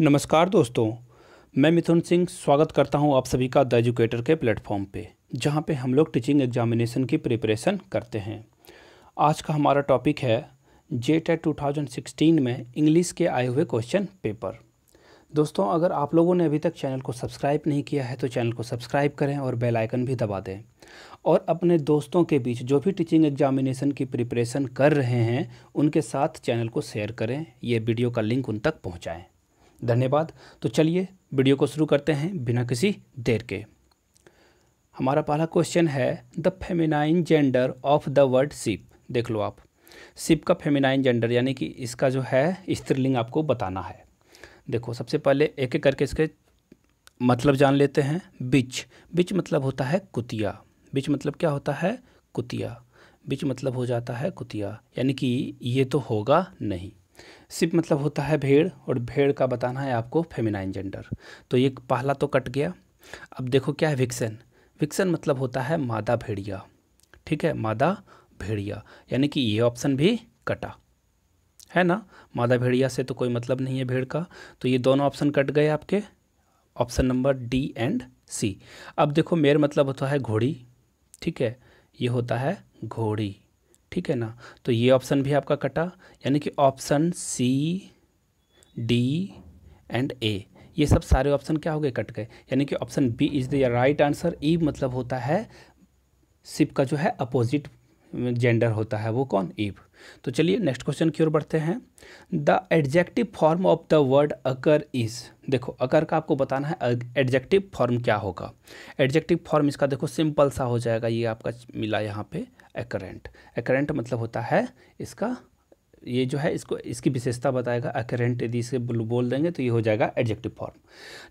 नमस्कार दोस्तों मैं मिथुन सिंह स्वागत करता हूं आप सभी का द एजुकेटर के प्लेटफॉर्म पे जहां पे हम लोग टीचिंग एग्जामिनेशन की प्रिपरेशन करते हैं आज का हमारा टॉपिक है जे टेट टू में इंग्लिश के आए हुए क्वेश्चन पेपर दोस्तों अगर आप लोगों ने अभी तक चैनल को सब्सक्राइब नहीं किया है तो चैनल को सब्सक्राइब करें और बेल आइकन भी दबा दें और अपने दोस्तों के बीच जो भी टीचिंग एग्जामिनेशन की प्रिपरेशन कर रहे हैं उनके साथ चैनल को शेयर करें ये वीडियो का लिंक उन तक पहुँचाएँ धन्यवाद तो चलिए वीडियो को शुरू करते हैं बिना किसी देर के हमारा पहला क्वेश्चन है the feminine gender of the word sip देख लो आप सिप का फेमिनाइन जेंडर यानी कि इसका जो है स्त्रीलिंग आपको बताना है देखो सबसे पहले एक एक करके इसके मतलब जान लेते हैं बिच बिच मतलब होता है कुतिया बिच मतलब क्या होता है कुतिया बिच मतलब हो जाता है कुतिया यानी कि ये तो होगा नहीं सिप मतलब होता है भेड़ और भेड़ का बताना है आपको फेमिनाइन जेंडर तो ये पहला तो कट गया अब देखो क्या है विक्सन विक्सन मतलब होता है मादा भेड़िया ठीक है मादा भेड़िया यानी कि ये ऑप्शन भी कटा है ना मादा भेड़िया से तो कोई मतलब नहीं है भेड़ का तो ये दोनों ऑप्शन कट गए आपके option number D and C अब देखो मेर मतलब होता है घोड़ी ठीक है ये होता है घोड़ी ठीक है ना तो ये ऑप्शन भी आपका कटा यानी कि option C D and A ये सब सारे ऑप्शन क्या हो गए कट गए यानी कि option B is the right answer ई मतलब होता है सिप का जो है अपोजिट जेंडर होता है वो कौन ईव तो चलिए नेक्स्ट क्वेश्चन की ओर बढ़ते हैं the adjective form of the word occur is देखो अकर का आपको बताना है एडजेक्टिव फॉर्म क्या होगा एडजेक्टिव फॉर्म इसका देखो सिंपल सा हो जाएगा ये आपका मिला यहाँ पे एकरेंट एकरेंट मतलब होता है इसका ये जो है इसको इसकी विशेषता बताएगा एकरेंट यदि इसे बोल देंगे तो ये हो जाएगा एडजेक्टिव फॉर्म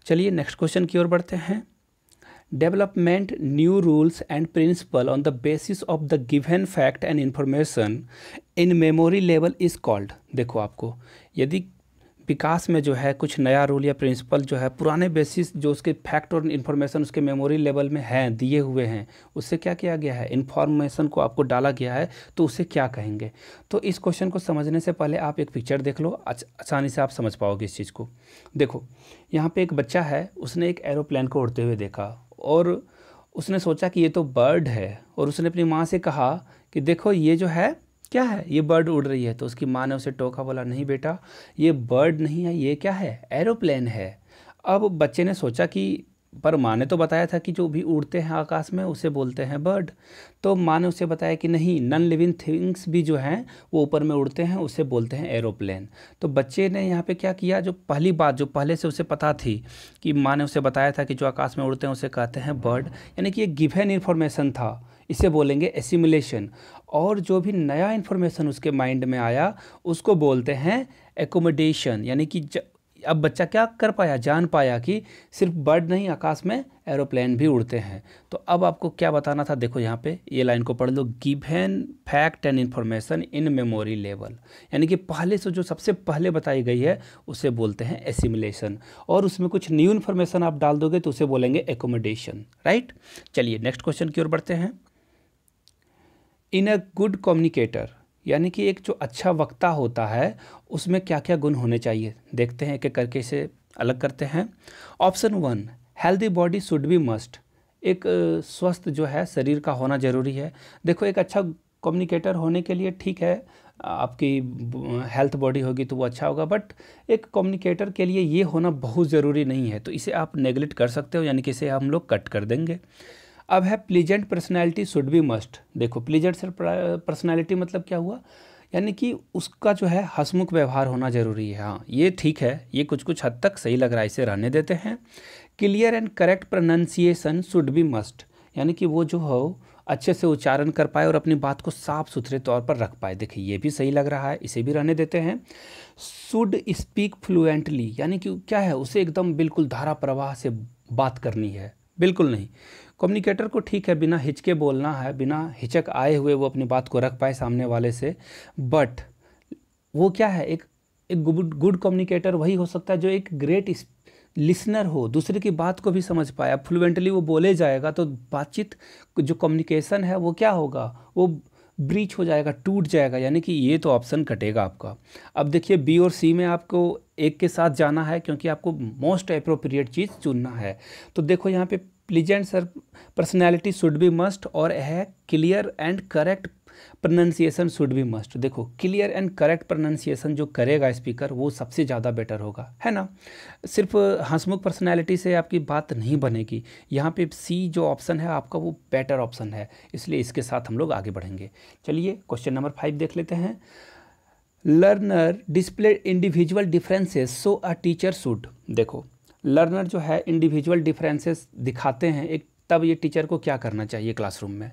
चलिए नेक्स्ट क्वेश्चन की ओर बढ़ते हैं development new rules and principle on the basis of the given fact and information in memory level is called देखो आपको यदि विकास में जो है कुछ नया रूल या प्रिंसिपल जो है पुराने बेसिस जो उसके फैक्ट और इन्फॉर्मेशन उसके मेमोरी लेवल में हैं दिए हुए हैं उससे क्या किया गया है इन्फॉर्मेशन को आपको डाला गया है तो उसे क्या कहेंगे तो इस क्वेश्चन को समझने से पहले आप एक पिक्चर देख लो आसानी से आप समझ पाओगे इस चीज़ को देखो यहाँ पर एक बच्चा है उसने एक एरोप्लन को उड़ते हुए देखा और उसने सोचा कि ये तो बर्ड है और उसने अपनी माँ से कहा कि देखो ये जो है क्या है ये बर्ड उड़ रही है तो उसकी माँ ने उसे टोका बोला नहीं बेटा ये बर्ड नहीं है ये क्या है एरोप्लेन है अब बच्चे ने सोचा कि पर माँ ने तो बताया था कि जो भी उड़ते हैं आकाश में उसे बोलते हैं बर्ड तो माँ ने उसे बताया कि नहीं नॉन लिविंग थिंग्स भी जो हैं वो ऊपर में उड़ते हैं उसे बोलते हैं एरोप्लेन तो बच्चे ने यहाँ पे क्या किया जो पहली बात जो पहले से उसे पता थी कि माँ ने उसे बताया था कि जो आकाश में उड़ते हैं उसे कहते हैं बर्ड यानी कि ये गिवेन इन्फॉर्मेशन था इसे बोलेंगे एसिमुलेशन और जो भी नया इन्फॉर्मेशन उसके माइंड में आया उसको बोलते हैं एकोमोडेशन यानी कि अब बच्चा क्या कर पाया जान पाया कि सिर्फ बर्ड नहीं आकाश में एरोप्लेन भी उड़ते हैं तो अब आपको क्या बताना था देखो यहाँ पे ये लाइन को पढ़ लो given fact and information in memory level यानी कि पहले से जो सबसे पहले बताई गई है उसे बोलते हैं एसिमुलेशन और उसमें कुछ न्यू इन्फॉर्मेशन आप डाल दोगे तो उसे बोलेंगे एकोमोडेशन राइट चलिए नेक्स्ट क्वेश्चन की ओर बढ़ते हैं इन अ गुड कम्युनिकेटर यानी कि एक जो अच्छा वक्ता होता है उसमें क्या क्या गुण होने चाहिए देखते हैं एक एक करके इसे अलग करते हैं option one healthy body should be must एक स्वस्थ जो है शरीर का होना ज़रूरी है देखो एक अच्छा कम्युनिकेटर होने के लिए ठीक है आपकी हेल्थ बॉडी होगी तो वो अच्छा होगा बट एक कम्युनिकेटर के लिए ये होना बहुत ज़रूरी नहीं है तो इसे आप नेगलेक्ट कर सकते हो यानी कि इसे हम लोग कट कर देंगे अब है pleasant personality should be must देखो प्लीजेंट सर पर्सनैलिटी मतलब क्या हुआ यानी कि उसका जो है हसमुख व्यवहार होना ज़रूरी है हाँ ये ठीक है ये कुछ कुछ हद तक सही लग रहा है इसे रहने देते हैं clear and correct pronunciation should be must यानी कि वो जो हो अच्छे से उच्चारण कर पाए और अपनी बात को साफ सुथरे तौर पर रख पाए देखिए ये भी सही लग रहा है इसे भी रहने देते हैं शुड स्पीक फ्लुएंटली यानी कि क्या है उसे एकदम बिल्कुल धारा प्रवाह से बात करनी है बिल्कुल नहीं कम्युनिकेटर को ठीक है बिना हिचके बोलना है बिना हिचक आए हुए वो अपनी बात को रख पाए सामने वाले से बट वो क्या है एक एक गुड गुड कम्युनिकेटर वही हो सकता है जो एक ग्रेट लिसनर हो दूसरे की बात को भी समझ पाए अब फ्लुएंटली वो बोले जाएगा तो बातचीत जो कम्युनिकेशन है वो क्या होगा वो ब्रीच हो जाएगा टूट जाएगा यानी कि ये तो ऑप्शन कटेगा आपका अब देखिए बी और सी में आपको एक के साथ जाना है क्योंकि आपको मोस्ट अप्रोप्रिएट चीज़ चुनना है तो देखो यहाँ पे pleasant sir personality should be must और है clear and correct pronunciation should be must देखो क्लियर एंड करेक्ट प्रोनाउंसिएशन जो करेगा स्पीकर वो सबसे ज़्यादा बेटर होगा है ना सिर्फ हंसमुख पर्सनैलिटी से आपकी बात नहीं बनेगी यहाँ पे सी जो ऑप्शन है आपका वो बेटर ऑप्शन है इसलिए इसके साथ हम लोग आगे बढ़ेंगे चलिए क्वेश्चन नंबर फाइव देख लेते हैं learner display individual differences so a teacher should देखो लर्नर जो है इंडिविजुअल डिफरेंसेस दिखाते हैं एक तब ये टीचर को क्या करना चाहिए क्लासरूम में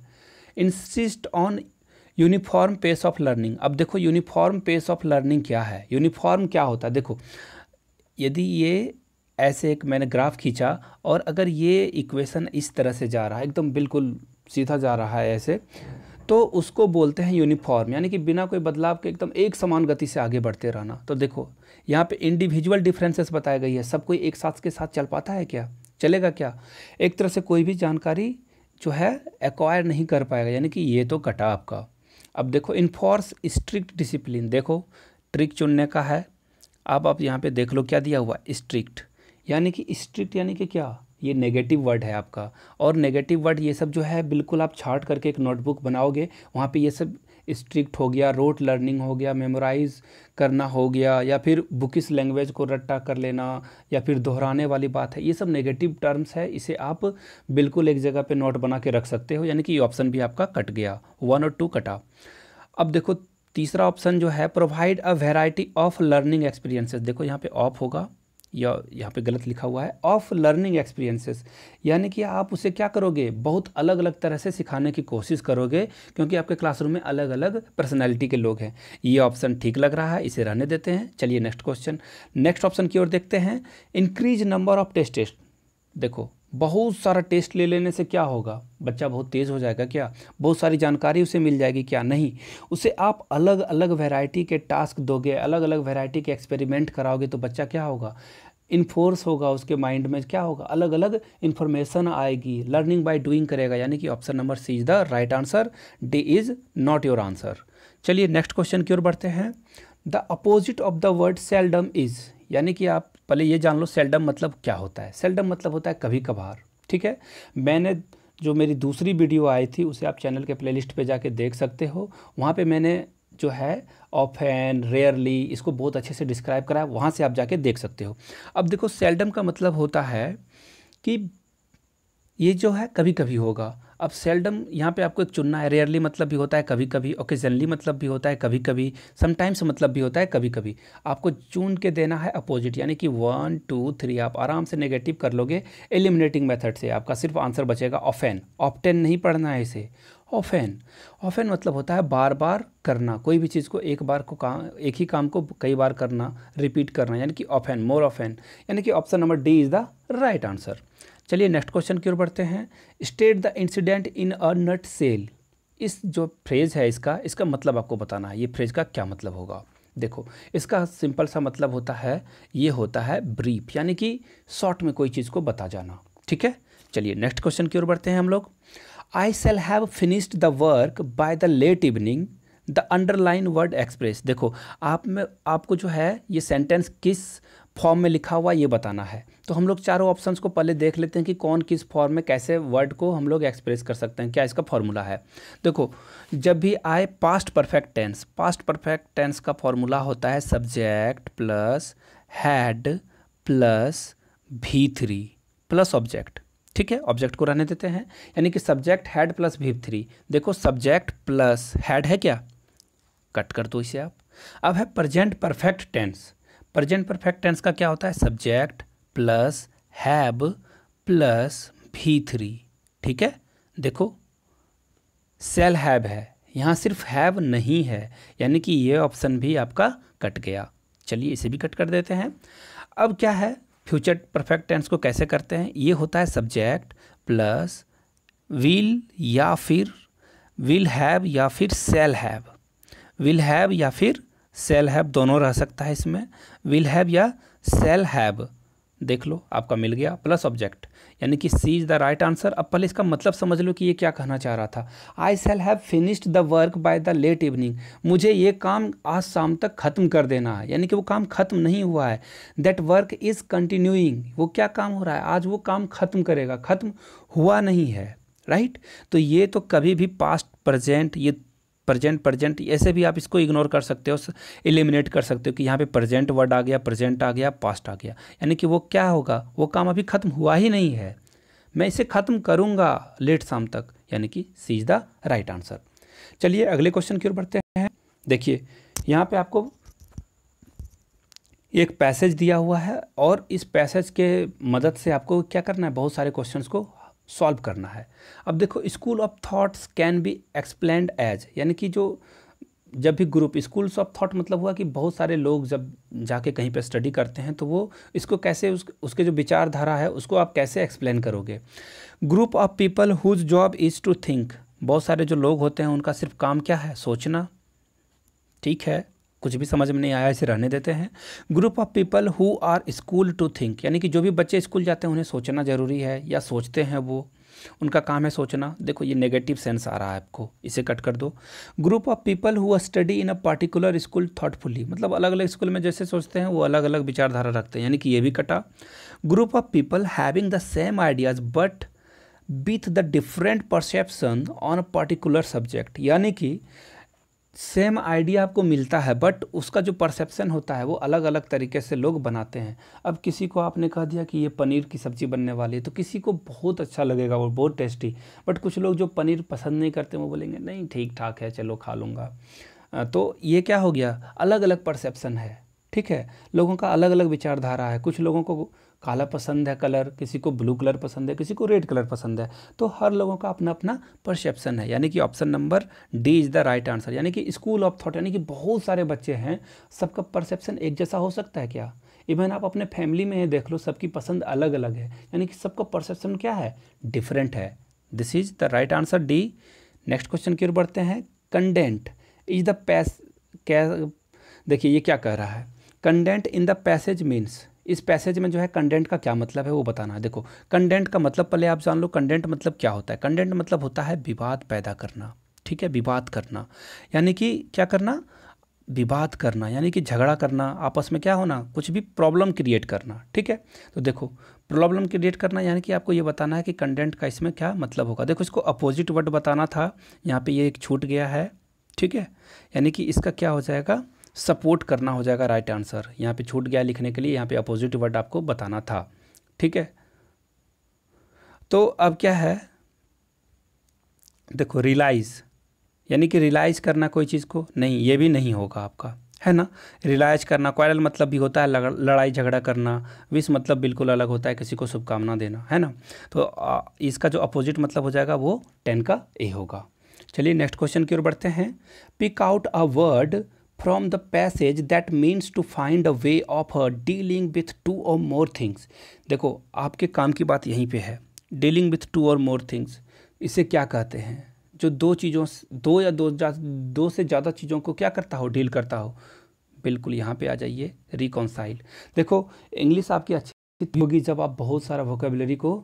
insist on uniform pace of learning अब देखो यूनिफॉर्म पेस ऑफ लर्निंग क्या है यूनिफॉर्म क्या होता है देखो यदि ये ऐसे एक मैंने ग्राफ खींचा और अगर ये इक्वेशन इस तरह से जा रहा है एकदम बिल्कुल सीधा जा रहा है ऐसे तो उसको बोलते हैं यूनिफॉर्म यानी कि बिना कोई बदलाव के एकदम एक समान गति से आगे बढ़ते रहना तो देखो यहाँ पे इंडिविजुअल डिफरेंसेस बताई गई है सब कोई एक साथ के साथ चल पाता है क्या चलेगा क्या एक तरह से कोई भी जानकारी जो है एक्वायर नहीं कर पाएगा यानी कि ये तो कटा आपका अब देखो इन्फोर्स स्ट्रिक्ट डिसिप्लिन देखो ट्रिक चुनने का है अब आप यहाँ पे देख लो क्या दिया हुआ स्ट्रिक्ट यानी कि स्ट्रिक्ट यानी कि क्या ये नेगेटिव वर्ड है आपका और नेगेटिव वर्ड ये सब जो है बिल्कुल आप छाट करके एक नोटबुक बनाओगे वहाँ पे ये सब स्ट्रिक्ट हो गया रोट लर्निंग हो गया मेमोराइज करना हो गया या फिर बुकिस लैंग्वेज को रट्टा कर लेना या फिर दोहराने वाली बात है ये सब नेगेटिव टर्म्स है इसे आप बिल्कुल एक जगह पे नोट बना के रख सकते हो यानी कि ये ऑप्शन भी आपका कट गया वन और टू कटा अब देखो तीसरा ऑप्शन जो है provide a variety of learning experiences देखो यहाँ पे ऑफ होगा या यहाँ पे गलत लिखा हुआ है ऑफ लर्निंग एक्सपीरियंसेस यानी कि आप उसे क्या करोगे बहुत अलग अलग तरह से सिखाने की कोशिश करोगे क्योंकि आपके क्लासरूम में अलग अलग पर्सनैलिटी के लोग हैं ये ऑप्शन ठीक लग रहा है इसे रहने देते हैं चलिए नेक्स्ट क्वेश्चन नेक्स्ट ऑप्शन की ओर देखते हैं increase number of test test देखो बहुत सारा टेस्ट ले लेने से क्या होगा बच्चा बहुत तेज़ हो जाएगा क्या बहुत सारी जानकारी उसे मिल जाएगी क्या नहीं उसे आप अलग अलग वैरायटी के टास्क दोगे अलग अलग वैरायटी के एक्सपेरिमेंट कराओगे तो बच्चा क्या होगा इन्फोर्स होगा उसके माइंड में क्या होगा अलग अलग इन्फॉर्मेशन आएगी लर्निंग बाय डूइंग करेगा यानी कि option number C is the right answer D is not your answer चलिए नेक्स्ट क्वेश्चन की ओर बढ़ते हैं the opposite of the word seldom is यानी कि आप पहले ये जान लो सेल्डम मतलब क्या होता है सेल्डम मतलब होता है कभी कभार ठीक है मैंने जो मेरी दूसरी वीडियो आई थी उसे आप चैनल के प्लेलिस्ट पे जाके देख सकते हो वहाँ पे मैंने जो है एन रेयरली इसको बहुत अच्छे से डिस्क्राइब कराया वहाँ से आप जाके देख सकते हो अब देखो सेल्डम का मतलब होता है कि ये जो है कभी कभी होगा अब सेल्डम यहाँ पे आपको एक चुनना है रेयरली मतलब भी होता है कभी कभी ओकेजनली मतलब भी होता है कभी कभी समटाइम्स मतलब भी होता है कभी कभी आपको चुन के देना है अपोजिट यानी कि वन टू थ्री आप आराम से नेगेटिव कर लोगे एलिमिनेटिंग मेथड से आपका सिर्फ आंसर बचेगा ऑफेन ऑप्टेन नहीं पढ़ना है इसे ऑफेन ऑफेन मतलब होता है बार बार करना कोई भी चीज़ को एक बार को काम एक ही काम को कई बार करना रिपीट करना यानी कि ऑफेन मोर ऑफेन यानी कि option number D is the right answer चलिए नेक्स्ट क्वेश्चन की ओर बढ़ते हैं state the incident in a nutshell इस जो फ्रेज़ है इसका इसका मतलब आपको बताना है ये फ्रेज़ का क्या मतलब होगा देखो इसका सिंपल सा मतलब होता है ये होता है ब्रीफ यानी कि शॉर्ट में कोई चीज़ को बता जाना ठीक है चलिए नेक्स्ट क्वेश्चन की ओर बढ़ते हैं हम लोग I shall have finished the work by the late evening the underline word express देखो आप में आपको जो है ये सेंटेंस किस फॉर्म में लिखा हुआ ये बताना है तो हम लोग चारों ऑप्शंस को पहले देख लेते हैं कि कौन किस फॉर्म में कैसे वर्ड को हम लोग एक्सप्रेस कर सकते हैं क्या इसका फॉर्मूला है देखो जब भी आए past perfect tense past perfect tense का फॉर्मूला होता है subject plus had plus V three plus object ठीक है ऑब्जेक्ट को रहने देते हैं यानी कि subject had plus V three देखो सब्जेक्ट प्लस हैड है क्या कट कर दो इसे आप अब है present perfect tense present perfect tense का क्या होता है subject plus have plus V three ठीक है देखो सेल हैब है यहाँ सिर्फ हैव नहीं है यानी कि ये ऑप्शन भी आपका कट गया चलिए इसे भी कट कर देते हैं अब क्या है फ्यूचर परफेक्ट टेंस को कैसे करते हैं ये होता है सब्जेक्ट प्लस विल या फिर विल हैव या फिर सेल हैव विल हैव या फिर सेल हैब दोनों रह सकता है इसमें विल हैव या सेल हैव देख लो आपका मिल गया प्लस ऑब्जेक्ट यानी कि C is the right answer अब पहले इसका मतलब समझ लो कि ये क्या कहना चाह रहा था I shall have finished the work by the late evening मुझे ये काम आज शाम तक ख़त्म कर देना है यानी कि वो काम ख़त्म नहीं हुआ है दैट वर्क इज़ कंटिन्यूइंग वो क्या काम हो रहा है आज वो काम ख़त्म करेगा ख़त्म हुआ नहीं है राइट right? तो ये तो कभी भी पास्ट प्रेजेंट ये प्रेजेंट प्रेजेंट ऐसे भी आप इसको इग्नोर कर सकते हो इलिमिनेट कर सकते हो कि यहाँ पे प्रेजेंट वर्ड आ गया प्रेजेंट आ गया पास्ट आ गया यानी कि वो क्या होगा वो काम अभी ख़त्म हुआ ही नहीं है मैं इसे ख़त्म करूँगा लेट शाम तक यानी कि सीज द राइट आंसर चलिए अगले क्वेश्चन की ओर बढ़ते हैं देखिए यहाँ पे आपको एक पैसेज दिया हुआ है और इस पैसेज के मदद से आपको क्या करना है बहुत सारे क्वेश्चंस को सॉल्व करना है अब देखो school of thoughts can be explained as यानी कि जो जब भी ग्रुप स्कूल्स ऑफ थॉट मतलब हुआ कि बहुत सारे लोग जब जाके कहीं पर स्टडी करते हैं तो वो इसको कैसे उस, उसके जो विचारधारा है उसको आप कैसे एक्सप्लेन करोगे group of people whose job is to think बहुत सारे जो लोग होते हैं उनका सिर्फ काम क्या है सोचना ठीक है कुछ भी समझ में नहीं आया इसे रहने देते हैं group of people who are school to think यानी कि जो भी बच्चे स्कूल जाते हैं उन्हें सोचना ज़रूरी है या सोचते हैं वो उनका काम है सोचना देखो ये नेगेटिव सेंस आ रहा है आपको इसे कट कर दो group of people who study in a particular school thoughtfully मतलब अलग अलग स्कूल में जैसे सोचते हैं वो अलग अलग विचारधारा रखते हैं यानी कि ये भी कटा group of people having the same ideas but with the different perception on a particular subject यानी कि सेम आइडिया आपको मिलता है बट उसका जो परसेप्शन होता है वो अलग अलग तरीके से लोग बनाते हैं अब किसी को आपने कह दिया कि ये पनीर की सब्ज़ी बनने वाली है तो किसी को बहुत अच्छा लगेगा वो बहुत टेस्टी बट कुछ लोग जो पनीर पसंद नहीं करते वो बोलेंगे नहीं ठीक ठाक है चलो खा लूँगा तो ये क्या हो गया अलग अलग परसेप्शन है ठीक है लोगों का अलग अलग विचारधारा है कुछ लोगों को काला पसंद है कलर किसी को ब्लू कलर पसंद है किसी को रेड कलर पसंद है तो हर लोगों का अपना अपना परसेप्शन है यानी कि option number D is the right answer यानी कि स्कूल ऑफ थॉट यानी कि बहुत सारे बच्चे हैं सबका परसेप्शन एक जैसा हो सकता है क्या इवन आप अपने फैमिली में देख लो सबकी पसंद अलग अलग है यानी कि सबका परसेप्शन क्या है डिफरेंट है this is the right answer D next question की ओर बढ़ते हैं कंडेंट इज द पैस क्या देखिए ये क्या कह रहा है content in the passage means इस पैसेज में जो है कंटेंट का क्या मतलब है वो बताना है देखो कंटेंट का मतलब पहले आप जान लो कंटेंट मतलब क्या होता है कंटेंट मतलब होता है विवाद पैदा करना ठीक है विवाद करना यानी कि क्या करना विवाद करना यानी कि झगड़ा करना आपस में क्या होना कुछ भी प्रॉब्लम क्रिएट करना ठीक है तो देखो प्रॉब्लम क्रिएट करना यानी कि आपको ये बताना है कि कंटेंट का इसमें क्या मतलब होगा देखो इसको अपोजिट वर्ड बताना था यहाँ पे ये एक छूट गया है ठीक है यानी कि इसका क्या हो जाएगा सपोर्ट करना हो जाएगा राइट आंसर यहाँ पे छूट गया लिखने के लिए यहाँ पे अपोजिट वर्ड आपको बताना था ठीक है तो अब क्या है देखो रिलाइज़ यानी कि रिलाइज़ करना कोई चीज़ को नहीं ये भी नहीं होगा आपका है ना रिलाइज करना क्वारल मतलब भी होता है लड़ाई झगड़ा करना विश मतलब बिल्कुल अलग होता है किसी को शुभकामना देना है ना तो इसका जो अपोजिट मतलब हो जाएगा वो टेन का ए होगा चलिए नेक्स्ट क्वेश्चन की ओर बढ़ते हैं pick out a word from the passage that means to find a way of dealing with two or more things देखो आपके काम की बात यहीं पे है dealing with two or more things इसे क्या कहते हैं जो दो चीज़ों दो या दो दो से ज़्यादा चीज़ों को क्या करता हो डील करता हो बिल्कुल यहाँ पे आ जाइए रिकॉन्साइल देखो इंग्लिश आपकी अच्छी होगी जब आप बहुत सारा वोकेबलरी को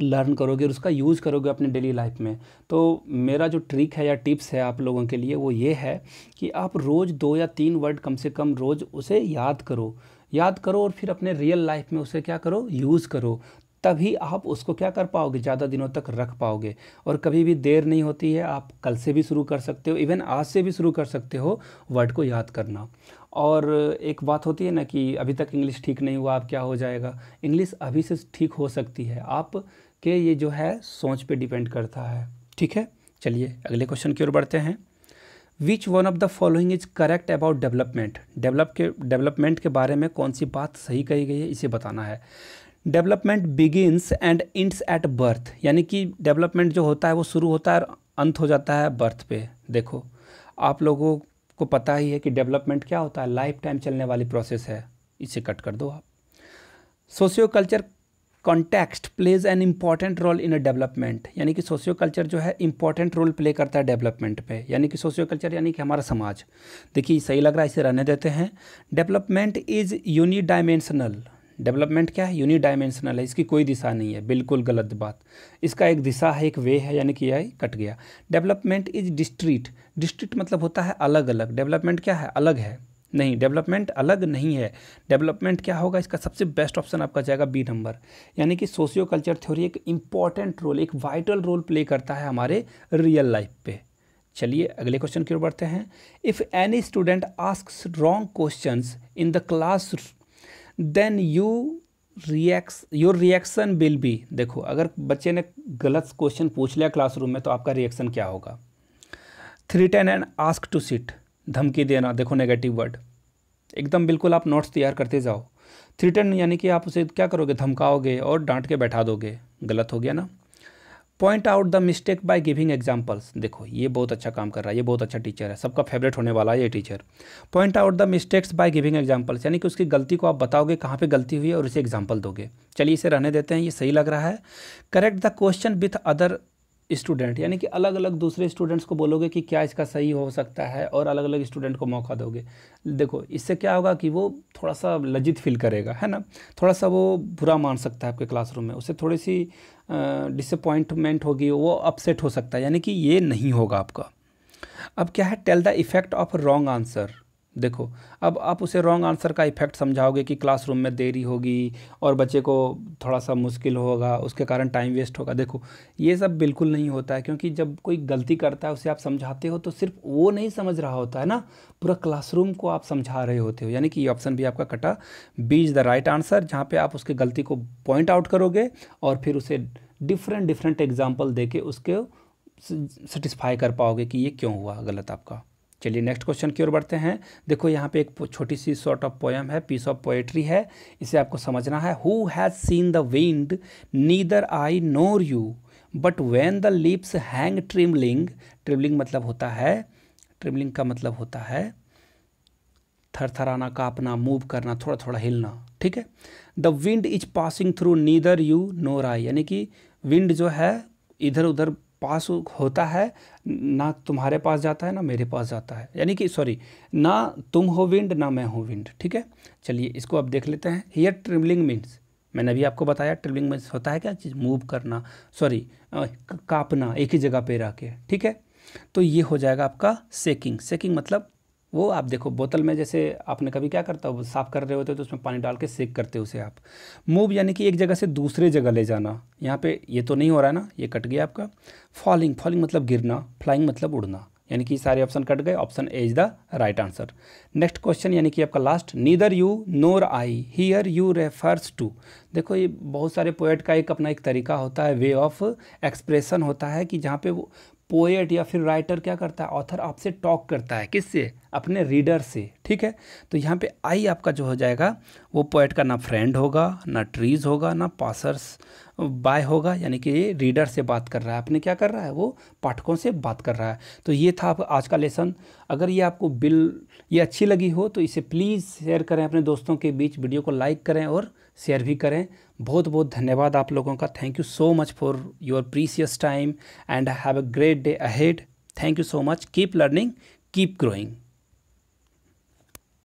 लर्न करोगे और उसका यूज़ करोगे अपने डेली लाइफ में तो मेरा जो ट्रिक है या टिप्स है आप लोगों के लिए वो ये है कि आप रोज़ दो या तीन वर्ड कम से कम रोज़ उसे याद करो याद करो और फिर अपने रियल लाइफ में उसे क्या करो यूज़ करो तभी आप उसको क्या कर पाओगे ज़्यादा दिनों तक रख पाओगे और कभी भी देर नहीं होती है आप कल से भी शुरू कर सकते हो इवन आज से भी शुरू कर सकते हो वर्ड को याद करना और एक बात होती है ना कि अभी तक इंग्लिश ठीक नहीं हुआ आप क्या हो जाएगा इंग्लिश अभी से ठीक हो सकती है आप के ये जो है सोच पे डिपेंड करता है ठीक है चलिए अगले क्वेश्चन की ओर बढ़ते हैं which one of the following is correct about development develop के डेवलपमेंट के बारे में कौन सी बात सही कही गई है इसे बताना है development begins and ends at birth यानी कि डेवलपमेंट जो होता है वो शुरू होता है और अंत हो जाता है बर्थ पे देखो आप लोगों आपको पता ही है कि डेवलपमेंट क्या होता है लाइफ टाइम चलने वाली प्रोसेस है इसे कट कर दो आप socio culture context plays an important role in a development यानी कि सोशियो कल्चर जो है इंपॉर्टेंट रोल प्ले करता है डेवलपमेंट पे यानी कि सोशियो कल्चर यानी कि हमारा समाज देखिए सही लग रहा है इसे रहने देते हैं डेवलपमेंट इज़ यूनिडाइमेंशनल डेवलपमेंट क्या है यूनी डायमेंशनल है इसकी कोई दिशा नहीं है बिल्कुल गलत बात इसका एक दिशा है एक वे है यानी कि यह कट गया डेवलपमेंट इज डिस्ट्रिक्ट डिस्ट्रिक्ट मतलब होता है अलग अलग डेवलपमेंट क्या है अलग है नहीं डेवलपमेंट अलग नहीं है डेवलपमेंट क्या होगा इसका सबसे बेस्ट ऑप्शन आपका जाएगा बी नंबर यानी कि सोशियो कल्चर थ्योरी एक इम्पॉर्टेंट रोल एक वाइटल रोल प्ले करता है हमारे रियल लाइफ पे चलिए अगले क्वेश्चन की ओर बढ़ते हैं if any student ask wrong question in the class then you reacts your reaction will be देखो अगर बच्चे ने गलत क्वेश्चन पूछ लिया क्लासरूम में तो आपका रिएक्शन क्या होगा threaten and ask to sit धमकी देना देखो नेगेटिव वर्ड एकदम बिल्कुल आप नोट्स तैयार करते जाओ थ्री टेन यानी कि आप उसे क्या करोगे धमकाओगे और डांट के बैठा दोगे गलत हो गया ना point out the mistake by giving examples देखो ये बहुत अच्छा काम कर रहा है ये बहुत अच्छा टीचर है सबका फेवरेट होने वाला है ये teacher point out the mistakes by giving examples यानी कि उसकी गलती को आप बताओगे कहाँ पे गलती हुई है और उसे एग्जाम्पल दोगे चलिए इसे रहने देते हैं ये सही लग रहा है correct the question with other student यानी कि अलग अलग दूसरे स्टूडेंट्स को बोलोगे कि क्या इसका सही हो सकता है और अलग अलग स्टूडेंट को मौका दोगे देखो इससे क्या होगा कि वो थोड़ा सा लज्जित फील करेगा है ना थोड़ा सा वो बुरा मान सकता है आपके क्लासरूम में उसे थोड़ी सी डिसअपॉइंटमेंट होगी वो अपसेट हो सकता है यानी कि ये नहीं होगा आपका अब क्या है tell the effect of wrong answer देखो अब आप उसे रॉन्ग आंसर का इफेक्ट समझाओगे कि क्लासरूम में देरी होगी और बच्चे को थोड़ा सा मुश्किल होगा उसके कारण टाइम वेस्ट होगा देखो ये सब बिल्कुल नहीं होता है क्योंकि जब कोई गलती करता है उसे आप समझाते हो तो सिर्फ वो नहीं समझ रहा होता है ना पूरा क्लासरूम को आप समझा रहे होते हो यानी कि ये ऑप्शन भी आपका कटा B is the right answer जहाँ पर आप उसकी गलती को पॉइंट आउट करोगे और फिर उसे डिफरेंट डिफरेंट एग्जाम्पल दे के उसके सेटिस्फाई कर पाओगे कि ये क्यों हुआ गलत आपका चलिए नेक्स्ट क्वेश्चन की ओर बढ़ते हैं देखो यहाँ पे एक छोटी सी शॉर्ट ऑफ पोएम है पीस ऑफ पोएट्री है इसे आपको समझना है who has seen the wind neither I nor you but when the leaves hang trembling trembling मतलब होता है ट्रिमलिंग का मतलब होता है थरथराना कांपना मूव करना थोड़ा थोड़ा हिलना ठीक है the wind is passing through neither you nor I यानी कि विंड जो है इधर उधर पास होता है ना तुम्हारे पास जाता है ना मेरे पास जाता है यानी कि सॉरी ना तुम हो विंड ना मैं हूँ विंड ठीक है चलिए इसको अब देख लेते हैं हेयर ट्रिवलिंग मीन्स मैंने अभी आपको बताया ट्रिवलिंग मीन्स होता है क्या चीज़ मूव करना सॉरी कापना एक ही जगह पे रह के ठीक है तो ये हो जाएगा आपका सेकिंग सेकिंग मतलब वो आप देखो बोतल में जैसे आपने कभी क्या करता हो साफ़ कर रहे होते हो तो उसमें पानी डाल के सेक करते हो उसे आप मूव यानी कि एक जगह से दूसरे जगह ले जाना यहाँ पे ये तो नहीं हो रहा है ना ये कट गया आपका फॉलिंग फॉलिंग मतलब गिरना फ्लाइंग मतलब उड़ना यानी कि सारे ऑप्शन कट गए option A is the right answer next question यानी कि आपका last neither you nor I here you refers to देखो ये बहुत सारे पोएट का एक अपना एक तरीका होता है वे ऑफ एक्सप्रेशन होता है कि जहाँ पे वो पोएट या फिर राइटर क्या करता है ऑथर आपसे टॉक करता है किससे अपने रीडर से ठीक है तो यहाँ पे आई आपका जो हो जाएगा वो पोएट का ना फ्रेंड होगा ना ट्रीज होगा ना पासर्स बाय होगा यानी कि ये रीडर से बात कर रहा है अपने क्या कर रहा है वो पाठकों से बात कर रहा है तो ये था आज का लेसन अगर ये आपको बिल ये अच्छी लगी हो तो इसे प्लीज़ शेयर करें अपने दोस्तों के बीच वीडियो को लाइक करें और शेयर भी करें बहुत बहुत धन्यवाद आप लोगों का thank you so much for your precious time and have a great day ahead thank you so much keep learning keep growing